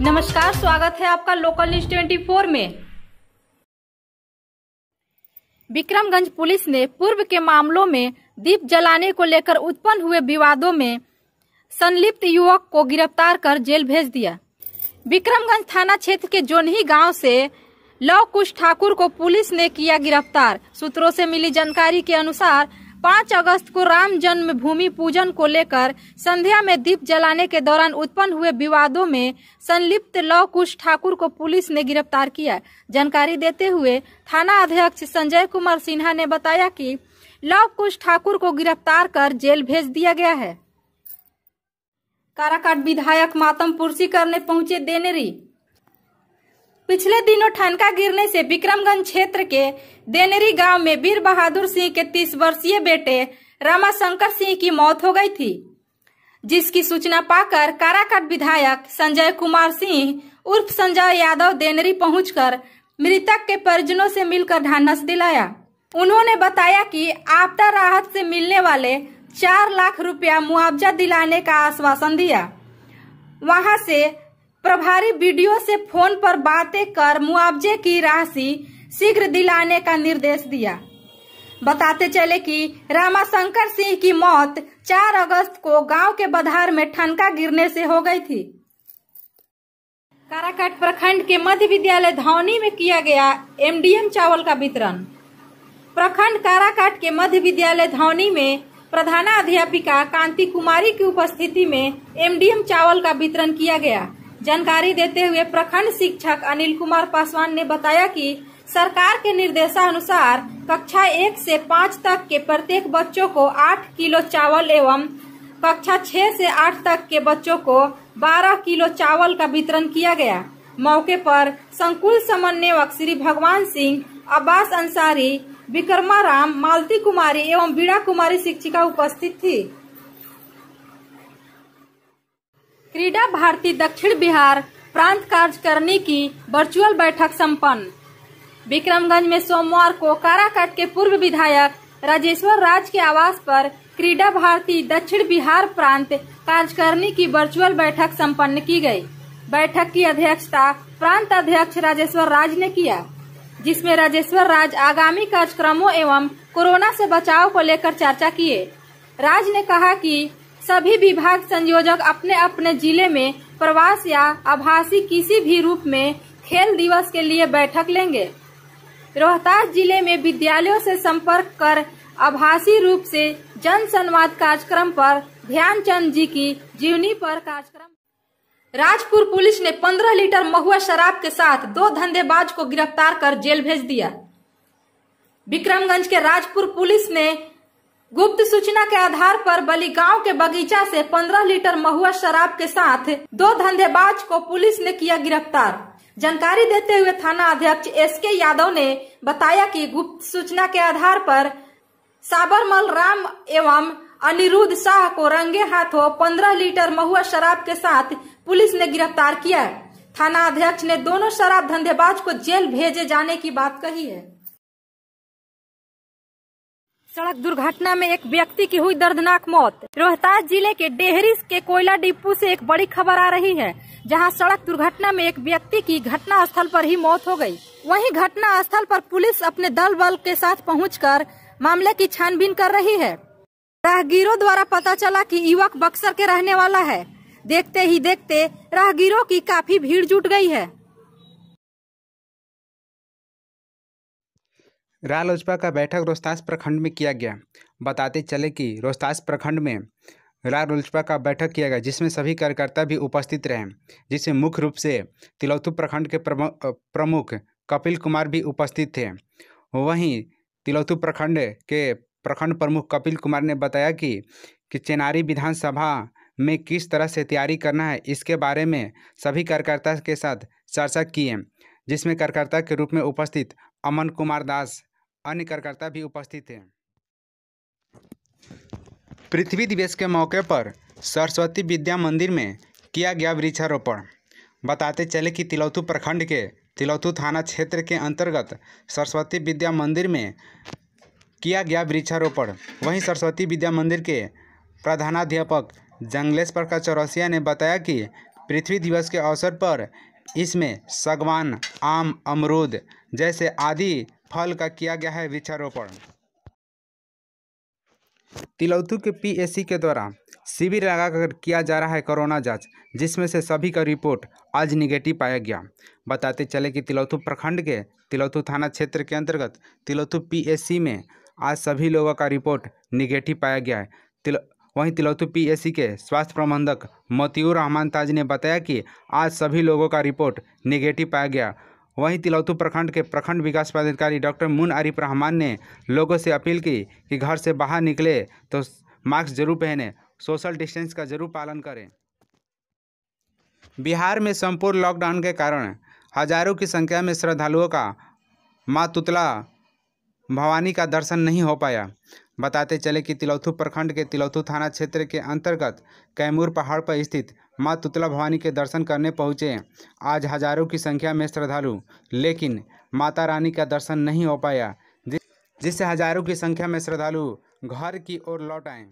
नमस्कार स्वागत है आपका लोकल न्यूज 24 में विक्रमगंज पुलिस ने पूर्व के मामलों में दीप जलाने को लेकर उत्पन्न हुए विवादों में संलिप्त युवक को गिरफ्तार कर जेल भेज दिया विक्रमगंज थाना क्षेत्र के जोनही गांव से लव कुश ठाकुर को पुलिस ने किया गिरफ्तार सूत्रों से मिली जानकारी के अनुसार पाँच अगस्त को राम जन्म भूमि पूजन को लेकर संध्या में दीप जलाने के दौरान उत्पन्न हुए विवादों में संलिप्त लव कुश ठाकुर को पुलिस ने गिरफ्तार किया जानकारी देते हुए थाना अध्यक्ष संजय कुमार सिन्हा ने बताया कि लव कुश ठाकुर को गिरफ्तार कर जेल भेज दिया गया है काराकाट विधायक मातम पुरसीकर करने पहुंचे देनेरी पिछले दिनों ठनका गिरने से विक्रमगंज क्षेत्र के देनरी गांव में वीर बहादुर सिंह के तीस वर्षीय बेटे रामाशंकर सिंह की मौत हो गई थी जिसकी सूचना पाकर काराकाट विधायक संजय कुमार सिंह उर्फ संजय यादव देनरी पहुँच मृतक के परिजनों से मिलकर ढांढस दिलाया उन्होंने बताया कि आपदा राहत से मिलने वाले चार लाख रुपया मुआवजा दिलाने का आश्वासन दिया वहां से प्रभारी वीडियो से फोन पर बातें कर मुआवजे की राशि शीघ्र दिलाने का निर्देश दिया बताते चले कि रामाशंकर सिंह की मौत 4 अगस्त को गांव के बधार में ठनका गिरने से हो गई थी काराकाट प्रखंड के मध्य विद्यालय धौनी में किया गया एमडीएम चावल का वितरण प्रखंड काराकाट के मध्य विद्यालय धौनी में प्रधानाध्यापिका कांति कुमारी की उपस्थिति में एमडीएम चावल का वितरण किया गया जानकारी देते हुए प्रखंड शिक्षक अनिल कुमार पासवान ने बताया कि सरकार के निर्देशानुसार कक्षा एक से पाँच तक के प्रत्येक बच्चों को आठ किलो चावल एवं कक्षा छह से आठ तक के बच्चों को बारह किलो चावल का वितरण किया गया मौके पर संकुल समन्वयक श्री भगवान सिंह अब्बास अंसारी विक्रमा राम मालती कुमारी एवं बीड़ा कुमारी शिक्षिका उपस्थित थी क्रीडा भारती दक्षिण बिहार प्रांत कार्यकारिणी की वर्चुअल बैठक संपन्न विक्रमगंज में सोमवार को काराकाट के पूर्व विधायक राजेश्वर राज के आवास पर क्रीडा भारती दक्षिण बिहार प्रांत कार्यकारिणी की वर्चुअल बैठक संपन्न की गई बैठक की अध्यक्षता प्रांत अध्यक्ष राजेश्वर राज ने किया जिसमें राजेश्वर राज आगामी कार्यक्रमों एवं कोरोना से बचाव को लेकर चर्चा किए राज ने कहा कि सभी विभाग संयोजक अपने अपने जिले में प्रवास या आभासी किसी भी रूप में खेल दिवस के लिए बैठक लेंगे रोहतास जिले में विद्यालयों से संपर्क कर आभासी रूप से जन संवाद कार्यक्रम पर ध्यानचंद जी की जीवनी पर कार्यक्रम राजपुर पुलिस ने 15 लीटर महुआ शराब के साथ दो धंधेबाज को गिरफ्तार कर जेल भेज दिया विक्रमगंज के राजपुर पुलिस ने गुप्त सूचना के आधार पर बलिगांव के बगीचा से 15 लीटर महुआ शराब के साथ दो धंधेबाज को पुलिस ने किया गिरफ्तार जानकारी देते हुए थाना अध्यक्ष एस के यादव ने बताया कि गुप्त सूचना के आधार पर साबरमल राम एवं अनिरुद्ध शाह को रंगे हाथों 15 लीटर महुआ शराब के साथ पुलिस ने गिरफ्तार किया थाना अध्यक्ष ने दोनों शराब धंधेबाज को जेल भेजे जाने की बात कही है सड़क दुर्घटना में एक व्यक्ति की हुई दर्दनाक मौत रोहतास जिले के डेहरी के कोयला डिपो से एक बड़ी खबर आ रही है जहां सड़क दुर्घटना में एक व्यक्ति की घटना स्थल पर ही मौत हो गई वहीं घटना स्थल पर पुलिस अपने दल बल के साथ पहुंचकर मामले की छानबीन कर रही है राहगीरों द्वारा पता चला कि युवक बक्सर के रहने वाला है देखते ही देखते राहगीरों की काफी भीड़ जुट गई है रालोजपा का बैठक रोहतास प्रखंड में किया गया बताते चले कि रोहतास प्रखंड में रालोजपा का बैठक किया गया जिसमें सभी कार्यकर्ता भी उपस्थित रहे जिसमें मुख्य रूप से तिलौथु प्रखंड के प्रमुख कपिल कुमार भी उपस्थित थे वहीं तिलौथु प्रखंड के प्रखंड प्रमुख कपिल कुमार ने बताया कि कि चेनारी विधानसभा में किस तरह से तैयारी करना है इसके बारे में सभी कार्यकर्ता के साथ चर्चा किए जिसमें कार्यकर्ता के रूप में उपस्थित अमन कुमार दास अन्य कार्यकर्ता भी उपस्थित थे पृथ्वी दिवस के मौके पर सरस्वती विद्या मंदिर में किया गया वृक्षारोपण बताते चले कि तिलौतू प्रखंड के तिलौतू थाना क्षेत्र के अंतर्गत सरस्वती विद्या मंदिर में किया गया वृक्षारोपण वहीं सरस्वती विद्या मंदिर के प्रधानाध्यापक जंगलेश प्रकाश चौरसिया ने बताया कि पृथ्वी दिवस के अवसर पर इसमें सगवान आम अमरूद जैसे आदि फल का किया गया है वृक्षारोपण तिलौथू के पीएसी के द्वारा शिविर लगाकर किया जा रहा है कोरोना जांच जिसमें से सभी का रिपोर्ट आज निगेटिव पाया गया बताते चले कि तिलौथू प्रखंड के तिलौथू थाना क्षेत्र के अंतर्गत तिलौथू पीएसी में आज सभी लोगों का रिपोर्ट निगेटिव पाया गया है तिल वहीं तिलौथू पीएसी के स्वास्थ्य प्रबंधक मतियूर रहमान ताज ने बताया कि आज सभी लोगों का रिपोर्ट निगेटिव पाया गया वहीं तिलौतू प्रखंड के प्रखंड विकास पदाधिकारी डॉक्टर मुन आरिफ रहमान ने लोगों से अपील की कि घर से बाहर निकले तो मास्क जरूर पहने सोशल डिस्टेंस का जरूर पालन करें बिहार में संपूर्ण लॉकडाउन के कारण हजारों की संख्या में श्रद्धालुओं का मातुतला भवानी का दर्शन नहीं हो पाया बताते चले कि तिलौथू प्रखंड के तिलौथू थाना क्षेत्र के अंतर्गत कैमूर पहाड़ पर स्थित माँ तुतला भवानी के दर्शन करने पहुँचे आज हजारों की संख्या में श्रद्धालु लेकिन माता रानी का दर्शन नहीं हो पाया जिससे हजारों की संख्या में श्रद्धालु घर की ओर लौट आए